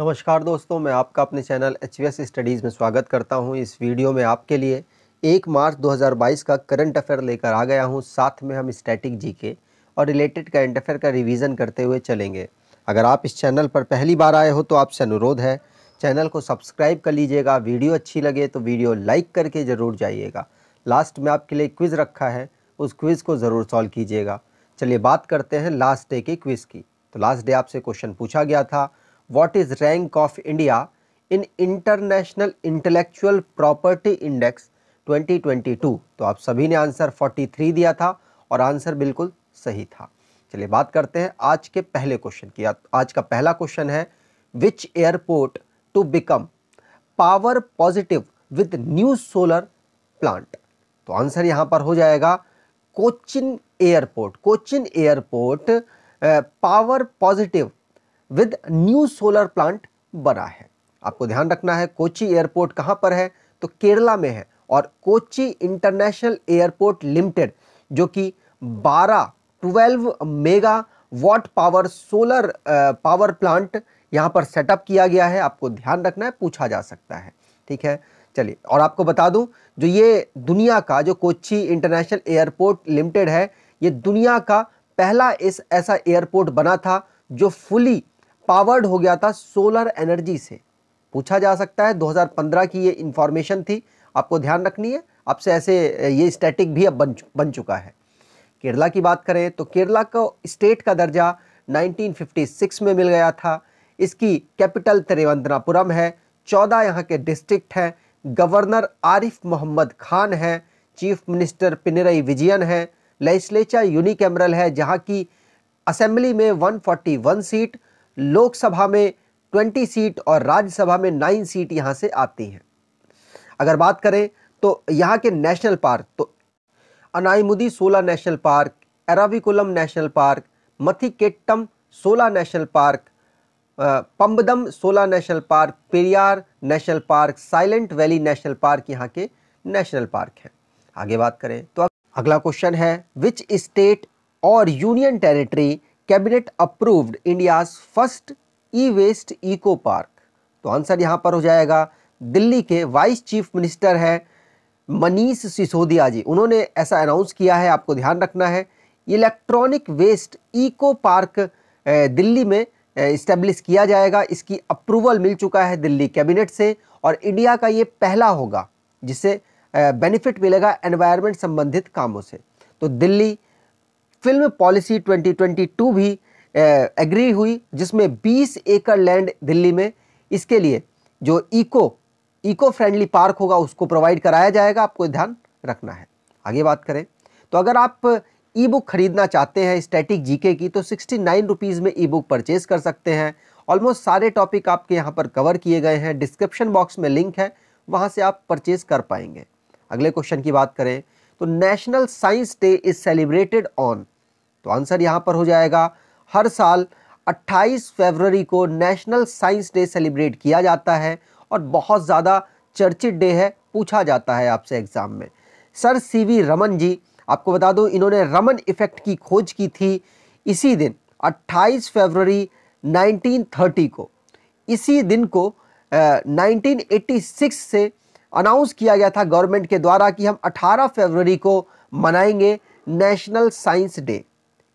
नमस्कार दोस्तों मैं आपका अपने चैनल एच स्टडीज़ में स्वागत करता हूं इस वीडियो में आपके लिए एक मार्च 2022 का करंट अफेयर लेकर आ गया हूं साथ में हम स्टैटिक जीके और रिलेटेड करंट अफेयर का रिवीजन करते हुए चलेंगे अगर आप इस चैनल पर पहली बार आए हो तो आपसे अनुरोध है चैनल को सब्सक्राइब कर लीजिएगा वीडियो अच्छी लगे तो वीडियो लाइक करके ज़रूर जाइएगा लास्ट में आपके लिए क्विज़ रखा है उस क्विज़ को ज़रूर सॉल्व कीजिएगा चलिए बात करते हैं लास्ट डे के क्विज़ की तो लास्ट डे आपसे क्वेश्चन पूछा गया था what is rank of India in International Intellectual Property Index 2022 तो आप सभी ने आंसर 43 दिया था और आंसर बिल्कुल सही था चलिए बात करते हैं आज के पहले क्वेश्चन की आज का पहला क्वेश्चन है which airport to become power positive with new solar plant तो आंसर यहां पर हो जाएगा Cochin airport Cochin airport power positive with new solar plant बना है आपको ध्यान रखना है कोची एयरपोर्ट कहाँ पर है तो केरला में है और कोची इंटरनेशनल एयरपोर्ट लिमिटेड जो कि 12 12 mega watt power solar power plant यहाँ पर सेटअप किया गया है आपको ध्यान रखना है पूछा जा सकता है ठीक है चलिए और आपको बता दूं जो ये दुनिया का जो कोची इंटरनेशनल एयरपोर्ट लिमिटेड है ये दुनिया का पहला इस ऐसा एयरपोर्ट बना था जो फुली पावर्ड हो गया था सोलर एनर्जी से पूछा जा सकता है 2015 की ये इन्फॉर्मेशन थी आपको ध्यान रखनी है आपसे ऐसे ये स्टैटिक भी अब बन बन चुका है केरला की बात करें तो केरला को स्टेट का दर्जा 1956 में मिल गया था इसकी कैपिटल त्रिवंतनापुरम है चौदह यहाँ के डिस्ट्रिक्ट हैं गवर्नर आरिफ मोहम्मद खान हैं चीफ मिनिस्टर पिनरई विजयन हैं लेजिस्लेचर यूनिकैमरल है जहाँ की असेंबली में 141 सीट लोकसभा में 20 सीट और राज्यसभा में 9 सीट यहाँ से आती हैं अगर बात करें तो यहाँ के नेशनल पार्क तो Anamudi Shola national park Eravikulam national park Mathikettan Shola national park Pambadum Shola national park Periyar national park silent valley national park यहाँ के नेशनल पार्क हैं आगे बात करें तो अगला क्वेश्चन है विच स्टेट और union territory cabinet approved India's first E waste eco park तो आंसर यहाँ पर हो जाएगा दिल्ली के वाइस चीफ मिनिस्टर हैं मनीष सिसोदिया जी उन्होंने ऐसा अनाउंस किया है आपको ध्यान रखना है electronic waste eco park Delhi में इस्टेब्लिश किया जाएगा इसकी अप्रूवल मिल चुका है दिल्ली कैबिनेट से और इंडिया का ये पहला होगा जिससे बेनिफिट मिलेगा एनवायरनमेंट संबंधित कामों से तो दिल्ली फिल्म पॉलिसी 2022 भी एग्री हुई जिसमें 20 एकड़ लैंड दिल्ली में इसके लिए जो इको इको फ्रेंडली पार्क होगा उसको प्रोवाइड कराया जाएगा आपको ध्यान रखना है आगे बात करें तो अगर आप ई बुक खरीदना चाहते हैं स्टैटिक जीके की तो सिक्सटी नाइन रुपीज़ में ई बुक परचेज कर सकते हैं ऑलमोस्ट सारे टॉपिक आपके यहाँ पर कवर किए गए हैं डिस्क्रिप्शन बॉक्स में लिंक है वहाँ से आप परचेज कर पाएंगे अगले क्वेश्चन की बात करें तो national science day is celebrated on तो आंसर यहां पर हो जाएगा हर साल 28 फरवरी को नेशनल साइंस डे सेलिब्रेट किया जाता है और बहुत ज़्यादा चर्चित डे है पूछा जाता है आपसे एग्ज़ाम में सर सीवी रमन जी आपको बता दूं इन्होंने रमन इफ़ेक्ट की खोज की थी इसी दिन 28 फरवरी 1930 को इसी दिन को आ, 1986 से अनाउंस किया गया था गवर्नमेंट के द्वारा कि हम 18 फरवरी को मनाएंगे नेशनल साइंस डे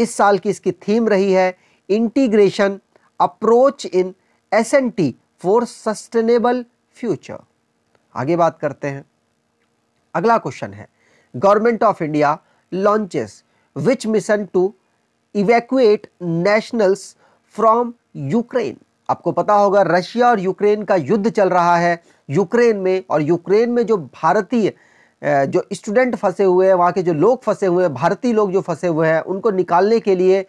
इस साल की इसकी थीम रही है integration approach in S N T for sustainable future आगे बात करते हैं अगला क्वेश्चन है government of India launches which mission to evacuate nationals from Ukraine आपको पता होगा रशिया और यूक्रेन का युद्ध चल रहा है यूक्रेन में और यूक्रेन में जो भारतीय जो स्टूडेंट फंसे हुए हैं वहाँ के जो लोग फंसे हुए हैं भारतीय लोग जो फंसे हुए हैं उनको निकालने के लिए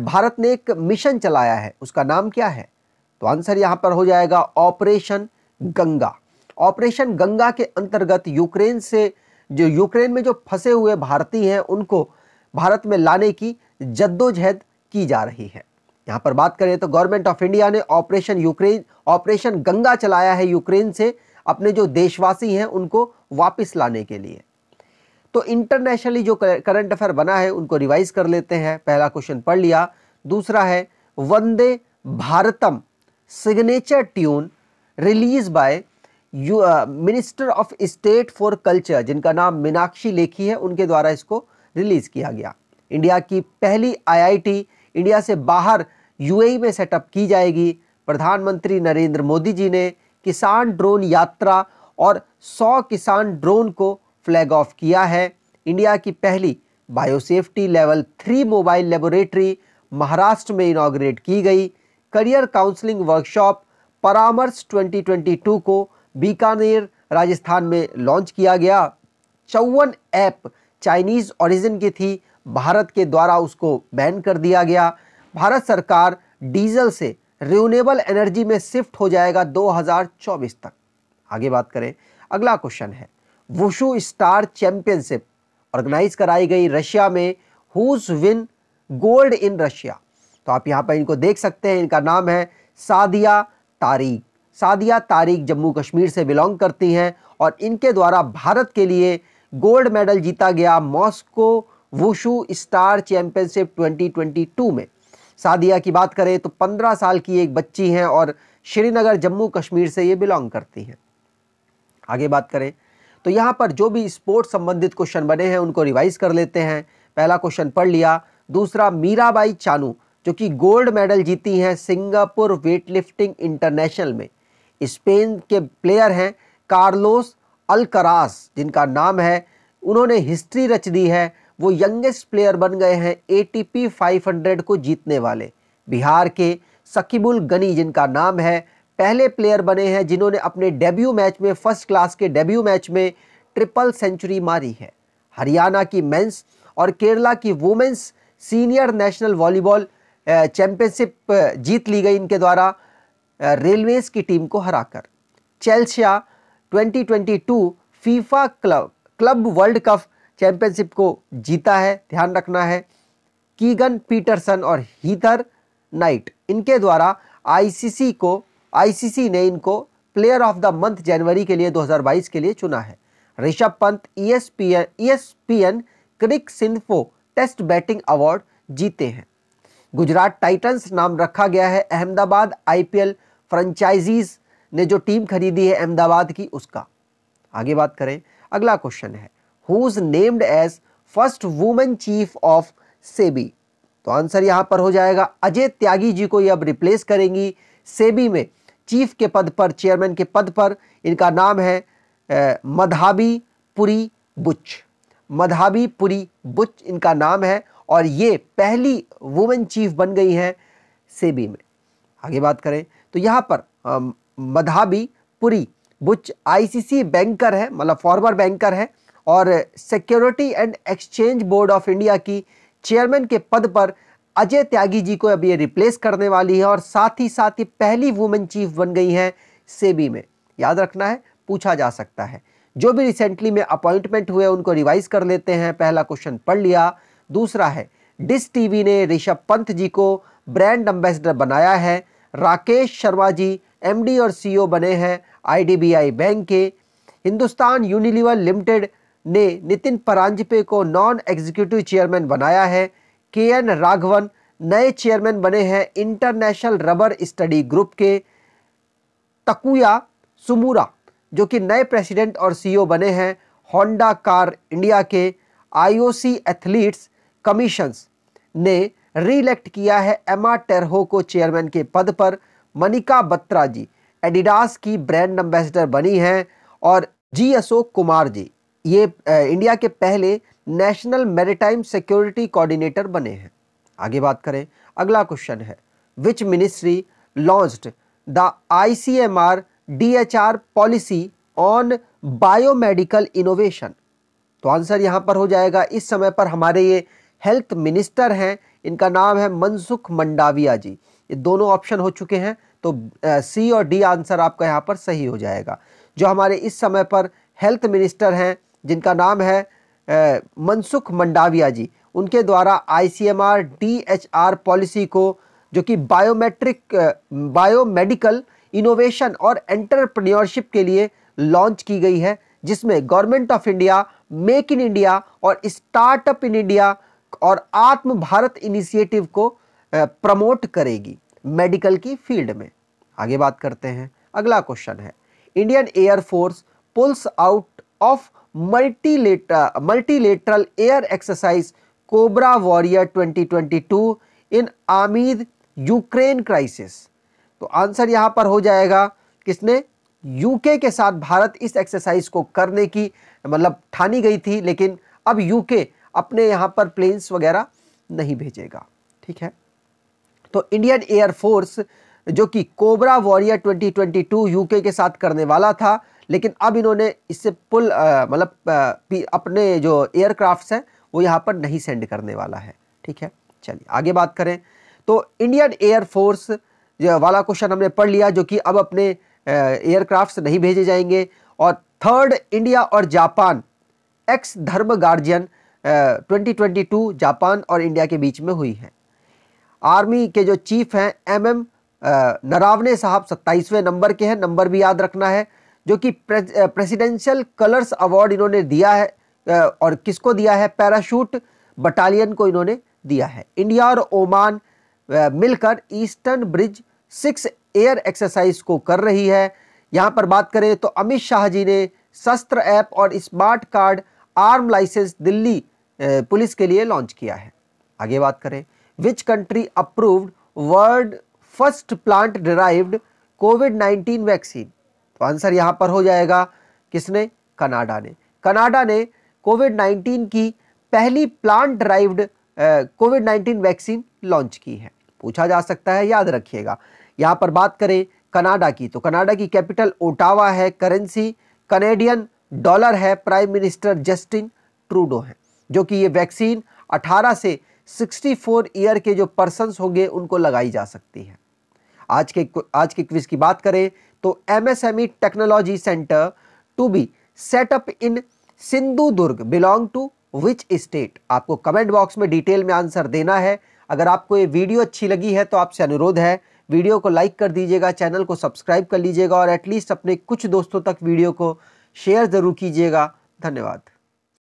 भारत ने एक मिशन चलाया है उसका नाम क्या है तो आंसर यहाँ पर हो जाएगा ऑपरेशन गंगा ऑपरेशन गंगा के अंतर्गत यूक्रेन से जो यूक्रेन में जो फंसे हुए भारतीय हैं उनको भारत में लाने की जद्दोजहद की जा रही है यहाँ पर बात करें तो गवर्नमेंट ऑफ इंडिया ने ऑपरेशन यूक्रेन ऑपरेशन गंगा चलाया है यूक्रेन से अपने जो देशवासी हैं उनको वापस लाने के लिए तो इंटरनेशनली जो करंट अफेयर बना है उनको रिवाइज कर लेते हैं पहला क्वेश्चन पढ़ लिया दूसरा है Vande Bharatam signature tune release by minister of state for culture जिनका नाम मीनाक्षी लेखी है उनके द्वारा इसको रिलीज किया गया इंडिया की पहली आईआईटी इंडिया से बाहर यूएई में सेटअप की जाएगी प्रधानमंत्री नरेंद्र मोदी जी ने किसान ड्रोन यात्रा और 100 किसान ड्रोन को फ्लैग ऑफ किया है इंडिया की पहली biosafety level three mobile laboratory Maharashtra में इनाग्रेट की गई करियर काउंसलिंग वर्कशॉप परामर्श 2022 को बीकानेर राजस्थान में लॉन्च किया गया चौवन ऐप चाइनीज़ ओरिजिन की थी भारत के द्वारा उसको बैन कर दिया गया भारत सरकार डीजल से रिन्यूएबल एनर्जी में शिफ्ट हो जाएगा 2024 तक आगे बात करें अगला क्वेश्चन है वुशु स्टार चैंपियनशिप ऑर्गेनाइज कराई गई रशिया में who's win gold in Russia तो आप यहां पर इनको देख सकते हैं इनका नाम है सादिया तारीख सादिया तारीक जम्मू कश्मीर से बिलोंग करती हैं और इनके द्वारा भारत के लिए गोल्ड मेडल जीता गया मॉस्को वुशु स्टार चैंपियनशिप 2022 में सादिया की बात करें तो 15 साल की एक बच्ची हैं और श्रीनगर जम्मू कश्मीर से ये बिलोंग करती हैं आगे बात करें तो यहाँ पर जो भी स्पोर्ट्स संबंधित क्वेश्चन बने हैं उनको रिवाइज कर लेते हैं पहला क्वेश्चन पढ़ लिया दूसरा मीराबाई चानू जो कि गोल्ड मेडल जीती हैं सिंगापुर वेटलिफ्टिंग इंटरनेशनल में स्पेन के प्लेयर हैं कार्लोस अलकरास जिनका नाम है उन्होंने हिस्ट्री रच दी है वो यंगेस्ट प्लेयर बन गए हैं ए 500 को जीतने वाले बिहार के सकीबुल गनी जिनका नाम है पहले प्लेयर बने हैं जिन्होंने अपने डेब्यू मैच में फर्स्ट क्लास के डेब्यू मैच में ट्रिपल सेंचुरी मारी है हरियाणा की मेंस और केरला की women's senior national volleyball championship जीत ली गई इनके द्वारा रेलवेज की टीम को हराकर Chelsea 2022 FIFA club club world cup championship को जीता है ध्यान रखना है कीगन पीटरसन और हीथर नाइट इनके द्वारा आईसीसी को आईसीसी ने इनको प्लेयर ऑफ द मंथ जनवरी के लिए 2022 के लिए चुना है Rishabh Pant E e S P N e cricinfo test batting award जीते हैं गुजरात टाइटंस नाम रखा गया है अहमदाबाद आईपीएल फ्रेंचाइजीज ने जो टीम खरीदी है अहमदाबाद की उसका आगे बात करें अगला क्वेश्चन है who named as first women chief of SEBI तो आंसर यहाँ पर हो जाएगा अजय त्यागी जी को ये अब रिप्लेस करेंगी सेबी में चीफ के पद पर चेयरमैन के पद पर इनका नाम है ए, मधाबी पुरी बुच मधाबी पुरी बुच इनका नाम है और ये पहली वुमेन चीफ बन गई हैं सेबी में आगे बात करें तो यहाँ पर आ, मधाबी पुरी बुच आईसीसी बैंकर है मतलब फॉर्मर बैंकर है और security and exchange board of India की चेयरमैन के पद पर अजय त्यागी जी को अब ये रिप्लेस करने वाली है और साथ ही साथ ये पहली वुमेन चीफ बन गई हैं सेबी में याद रखना है पूछा जा सकता है जो भी रिसेंटली में अपॉइंटमेंट हुए उनको रिवाइज कर लेते हैं पहला क्वेश्चन पढ़ लिया दूसरा है डिस टीवी ने ऋषभ पंत जी को ब्रांड एम्बेसडर बनाया है राकेश शर्मा जी एमडी और सीईओ e बने हैं आईडीबीआई बैंक के हिंदुस्तान यूनिलीवर लिमिटेड ने नितिन परांजपे को नॉन एग्जीक्यूटिव चेयरमैन बनाया है के एन राघवन नए चेयरमैन बने हैं इंटरनेशनल रबर स्टडी ग्रुप के तकुया सुमूरा जो कि नए प्रेसिडेंट और सीईओ e बने हैं होंडा कार इंडिया के आईओसी एथलीट्स कमीशंस ने रीइलेक्ट किया है एमा टेरहो को चेयरमैन के पद पर मनिका बत्रा जी एडिडास की ब्रांड एम्बेसडर बनी हैं और जी अशोक कुमार जी ये इंडिया के पहले नेशनल मेरीटाइम सिक्योरिटी कोऑर्डिनेटर बने हैं आगे बात करें अगला क्वेश्चन है which ministry launched the I C M R D H R policy on biomedical innovation तो आंसर यहाँ पर हो जाएगा इस समय पर हमारे ये हेल्थ मिनिस्टर हैं इनका नाम है मनसुख मंडाविया जी ये दोनों ऑप्शन हो चुके हैं तो सी और डी आंसर आपका यहाँ पर सही हो जाएगा जो हमारे इस समय पर हेल्थ मिनिस्टर हैं जिनका नाम है मनसुख मंडाविया जी उनके द्वारा आईसीएमआर डीएचआर पॉलिसी को जो कि बायोमेट्रिक बायोमेडिकल इनोवेशन और एंटरप्रेन्योरशिप के लिए लॉन्च की गई है जिसमें government of India make in India और स्टार्टअप इन इंडिया और आत्म भारत इनिशिएटिव को प्रमोट करेगी मेडिकल की फील्ड में आगे बात करते हैं अगला क्वेश्चन है Indian air force pulls out of multilateral multilateral air exercise Cobra Warrior 2022 in amid Ukraine crisis तो आंसर यहां पर हो जाएगा किसने यूके के साथ भारत इस एक्सरसाइज को करने की मतलब ठानी गई थी लेकिन अब यूके अपने यहां पर प्लेन्स वगैरह नहीं भेजेगा ठीक है तो इंडियन एयरफोर्स जो कि कोबरा वॉरियर 2022 यूके के साथ करने वाला था लेकिन अब इन्होंने इससे पुल मतलब अपने जो एयरक्राफ्ट हैं वो यहाँ पर नहीं सेंड करने वाला है ठीक है चलिए आगे बात करें तो इंडियन एयरफोर्स वाला क्वेश्चन हमने पढ़ लिया जो कि अब अपने एयरक्राफ्ट नहीं भेजे जाएंगे और थर्ड इंडिया और Japan ex Dharma guardian 2022 Japan और इंडिया के बीच में हुई है आर्मी के जो चीफ हैं एम एम नरावने साहब 27वें नंबर के हैं नंबर भी याद रखना है जो कि प्रेसिडेंशियल कलर्स अवार्ड इन्होंने दिया है और किसको दिया है पैराशूट बटालियन को इन्होंने दिया है इंडिया और ओमान मिलकर eastern bridge six air exercise को कर रही है यहाँ पर बात करें तो अमित शाह जी ने शस्त्र ऐप और smart card arm licence Delhi police के लिए लॉन्च किया है आगे बात करें which country approved world first plant derived covid 19 vaccine तो आंसर यहाँ पर हो जाएगा किसने कनाडा ने कनाडा ने कोविड 19 की पहली plant derived covid 19 vaccine launch की है पूछा जा सकता है याद रखिएगा यहाँ पर बात करें कनाडा की तो कनाडा की कैपिटल ओटावा है करेंसी कनेडियन डॉलर है प्राइम मिनिस्टर जस्टिन ट्रूडो हैं जो कि ये वैक्सीन 18 से 64 ईयर के जो पर्सनस होंगे उनको लगाई जा सकती है आज के आज के क्विज की बात करें तो MSME technology centre to be set up in Sindhudurg belong to which state आपको कमेंट बॉक्स में डिटेल में आंसर देना है अगर आपको ये वीडियो अच्छी लगी है तो आपसे अनुरोध है वीडियो को लाइक कर दीजिएगा चैनल को सब्सक्राइब कर लीजिएगा और एटलीस्ट अपने कुछ दोस्तों तक वीडियो को शेयर ज़रूर कीजिएगा धन्यवाद